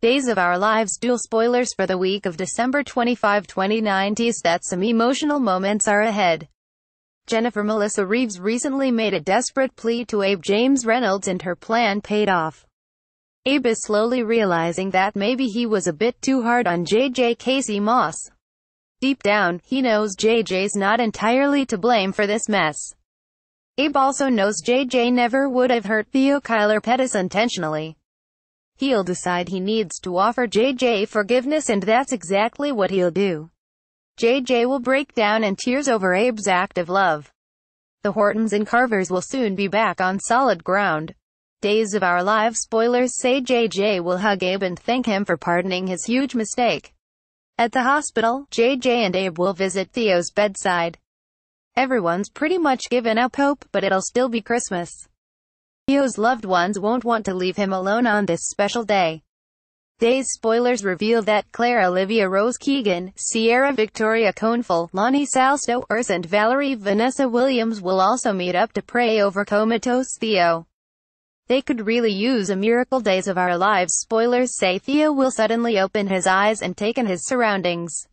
Days of Our Lives Dual spoilers for the week of December 25, 2019 that some emotional moments are ahead. Jennifer Melissa Reeves recently made a desperate plea to Abe James Reynolds and her plan paid off. Abe is slowly realizing that maybe he was a bit too hard on JJ Casey Moss. Deep down, he knows JJ's not entirely to blame for this mess. Abe also knows JJ never would have hurt Theo Kyler Pettis intentionally. He'll decide he needs to offer JJ forgiveness and that's exactly what he'll do. JJ will break down in tears over Abe's act of love. The Hortons and Carvers will soon be back on solid ground. Days of Our Lives spoilers say JJ will hug Abe and thank him for pardoning his huge mistake. At the hospital, JJ and Abe will visit Theo's bedside. Everyone's pretty much given up hope, but it'll still be Christmas. Theo's loved ones won't want to leave him alone on this special day. Day's spoilers reveal that Claire Olivia Rose Keegan, Sierra Victoria Coneful, Lonnie Salsto, Urs and Valerie Vanessa Williams will also meet up to pray over comatose Theo. They could really use a miracle days of our lives spoilers say Theo will suddenly open his eyes and take in his surroundings.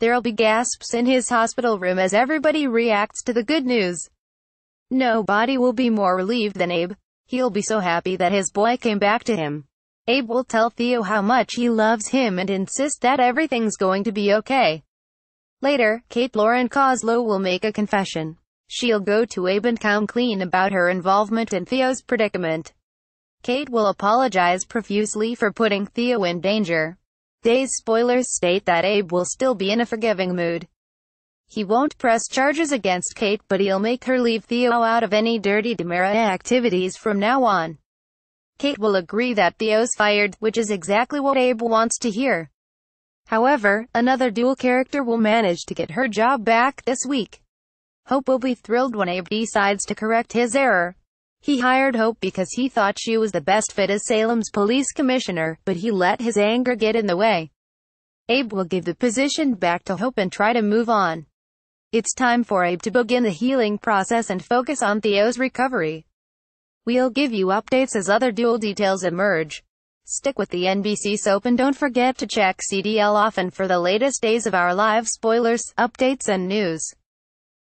There'll be gasps in his hospital room as everybody reacts to the good news. Nobody will be more relieved than Abe. He'll be so happy that his boy came back to him. Abe will tell Theo how much he loves him and insist that everything's going to be okay. Later, Kate Lauren Coslow will make a confession. She'll go to Abe and come clean about her involvement in Theo's predicament. Kate will apologize profusely for putting Theo in danger. Day's spoilers state that Abe will still be in a forgiving mood. He won't press charges against Kate but he'll make her leave Theo out of any dirty Demera activities from now on. Kate will agree that Theo's fired, which is exactly what Abe wants to hear. However, another dual character will manage to get her job back this week. Hope will be thrilled when Abe decides to correct his error. He hired Hope because he thought she was the best fit as Salem's police commissioner, but he let his anger get in the way. Abe will give the position back to Hope and try to move on. It's time for Abe to begin the healing process and focus on Theo's recovery. We'll give you updates as other dual details emerge. Stick with the NBC soap and don't forget to check CDL often for the latest days of our live spoilers, updates and news.